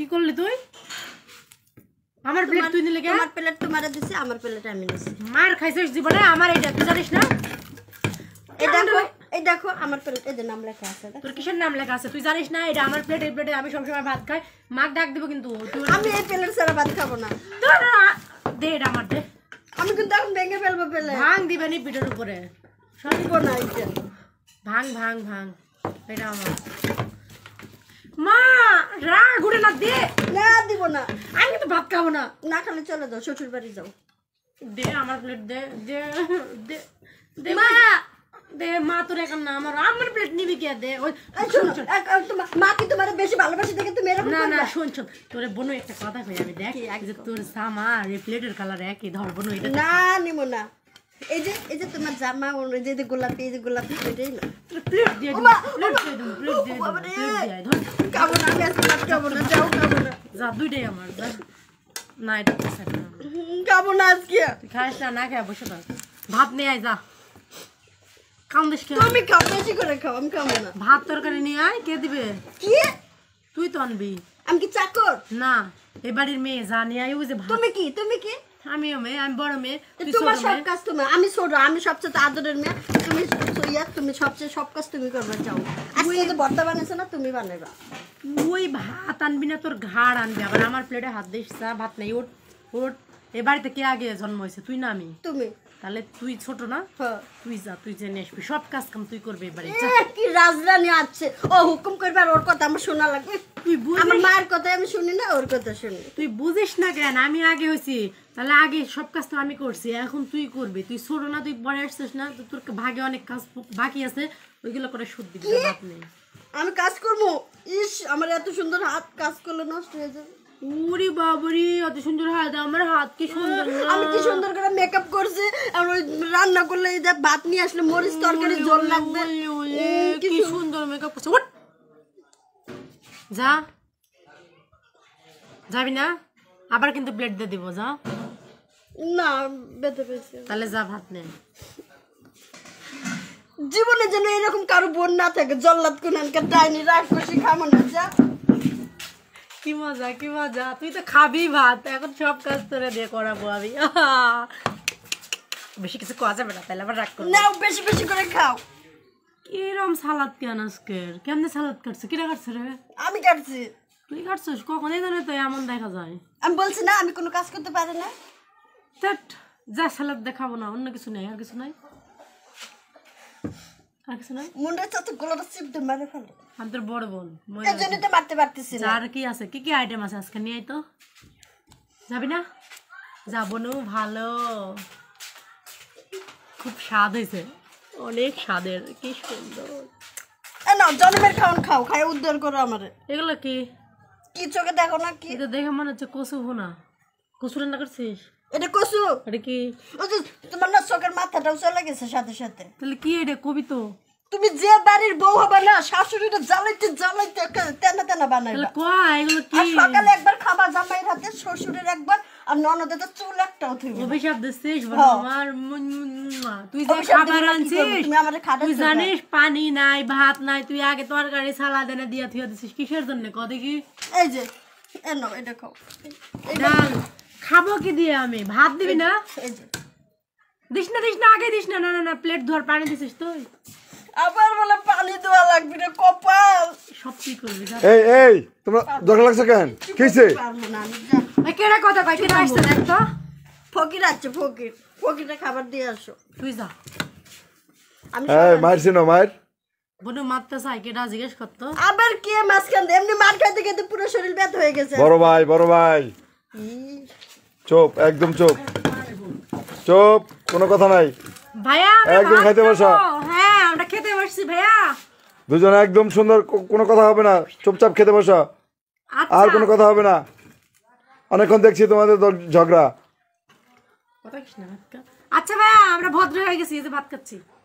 কি করলি তুই আমার প্লেট তুই নিলে কেন আমার প্লেট তো মারা দিছি আমার প্লেট আমি নিছি মার খাইছিস জীবনে আমার এইটা তুই জানিস না এই দেখো এই দেখো আমার প্লেট এই যে নাম লেখা আছে তোর কিসের নাম লেখা আছে তুই জানিস না এটা আমার প্লেট এই প্লেটে আমি সব সময় ভাত খাই মাক ডাক দেব কিন্তু আমি এই প্লেট ছাড়া ভাত খাবো না তোর দে এটা আমার দে আমি কিন্তু এখন ভেঙে ফেলবো পেলে ভাঙ দিবে নি পিঠের উপরে সরিব না এটা ভাঙ ভাঙ ভাঙ এটা আমার মা রাগ ওরে না দে না দিব না আমি তো ভাত খাবো না না খালে চলে যাও শ্বশুর বাড়ি যাও দে আমার প্লেট দে দে দে দে মা দে মা তোর এখন না আমার আমার প্লেট নিবি কে দে ওই মা কি তোমার বেশি ভালোবাসে দেখে তুমি এরকম না না শুন শুন তোর বোনু একটা কথা কই আমি দেখ তোর সামা রে প্লেটের কালার একই ধর বোনু এটা না নিব না এই যে এই যে তোমার জামা যে গোলাপি এই যে গোলাপি না প্লেট দিয়ে ভাত যা ভাত নিয়ে যা তুমি করে খাও আমি ভাত তরকারি নিয়ে আয় কে দিবে কি তুই তো আনবি আমি কি চাকর না এ বাড়ির মেয়ে নিয়ে আয় ওই যে তুমি কি তুমি কি আমিও মেয়ে আমি বড় মেয়ে তোমার সব কাজ তুমি আমি ছোট আমি সবচেয়ে আদরের মেয়ে তুমি তুমি সবচেয়ে সব কাজ তুমি করবে চাও আজকে যে ভর্তা বানাইছো না তুমি বানাইবা ওই ভাত আনবি না তোর ঘাড় আনবি আবার আমার প্লেটে হাত দিস ভাত নেই ওট ওট এ বাড়িতে কে আগে জন্ম হয়েছে তুই না আমি তুমি তাহলে তুই ছোট না হ্যাঁ। তুই যা তুই জেনে আসবি সব কাজ কাম তুই করবে এবারে কি রাজরানী আছে ও হুকুম করবে আর ওর কথা আমার শোনা লাগবে তুই আমার মায়ের কথা আমি শুনি না ওর কথা শুনি তুই বুঝিস না কেন আমি আগে হইছি তাহলে আগে সব কাজ তো আমি করছি এখন তুই করবি তুই ছোট না তুই বড় আসছিস না তোর ভাগে অনেক কাজ বাকি আছে ওইগুলো করে সুদ দিবি আপনি আমি কাজ করবো ইস আমার এত সুন্দর হাত কাজ করলে নষ্ট হয়ে যাবে উরি বাবরি অত সুন্দর হাত আমার হাত কি সুন্দর আমি কি সুন্দর করে মেকআপ করছি আর ওই রান্না করলে যে ভাত নিয়ে আসলে মরিচ তরকারি জল লাগবে কি সুন্দর মেকআপ করছে যা যাবি না আবার কিন্তু ব্লেড দিয়ে দিব যা না বেঁধে পেয়েছি তাহলে যা ভাত নে জীবনে যেন এরকম কারো বোন না থাকে জল্লাদ কোন ডাইনি রাগ খুশি না যা কি মজা কি মজা তুই তো খাবি ভাত এখন সব কাজ তোরে দিয়ে করাবো আমি বেশি কিছু খাওয়া যাবে না তাহলে আবার রাগ করবো না বেশি বেশি করে খাও কিরম সালাদ কেন আজকের কেমনে সালাদ কাটছে কিরা কাটছে রে আমি কাটছি তুই কাটছিস কখন এই তো এমন দেখা যায় আমি বলছি না আমি কোনো কাজ করতে পারি না ধ্যাৎ, যা সালাদ দেখাবো না অন্য কিছু নেই আর কিছু নাই খুব স্বাদ হয়েছে অনেক স্বাদের কি সুন্দর না খাওন খাও খাই উদ্ধার করো আমার এগুলো কি কি চোখে দেখো না কি দেখে মনে হচ্ছে কচু ভুনা কচু রান্না করছিস এটা কসু এটা কি তোমার না গেছে সাথে সাথে তাহলে কি এটা কবি তো তুমি যে বাড়ির বউ হবে না শাশুড়িটা জ্বালাইতে জ্বালাইতে তেনা তেনা বানাই সকালে একবার শ্বশুরের একবার আর ননদের তো চুল একটাও অভিশাপ হ্যাঁ। আমার তুই যে খাবার আনছিস তুই জানিস পানি নাই ভাত নাই তুই আগে তরকারি সালাদ এনে দিয়া থুয়া দিছিস কিসের জন্য কত কি এই যে নাও এটা খাও ডাল খাবো কি দিয়ে আমি ভাত দিবি না দিস না দিস না আগে দিস না না না প্লেট ধোয়ার পানি দিছিস তুই আবার বলে পানি দেওয়া লাগবে না কপাল সব কি করবি এই এই তোমরা দরকার লাগছে কেন কিছে এই কেডা কথা কই কেডা আসছে দেখ তো ফকির আছে ফকির ফকিরটা খাবার দিয়ে আসো তুই যা আমি এই মারছিস না মার বনু মারতে চাই কেডা জিজ্ঞেস করতো আবার কে মাছ খান এমনি মার খাইতে খেতে পুরো শরীর ব্যথা হয়ে গেছে বড় ভাই বড় ভাই চোপ একদম চোপ চোপ কোনো কথা নাই একদম খাইতে বসো হ্যাঁ, দুজন একদম সুন্দর কোনো কথা হবে না চুপচাপ খেতে বসা আচ্ছা। আর কোনো কথা হবে না অনেকক্ষণ দেখছি তোমাদের ঝগড়া আচ্ছা ভাইয়া আমরা ভদ্র হয়ে গেছি ভাত খাচ্ছি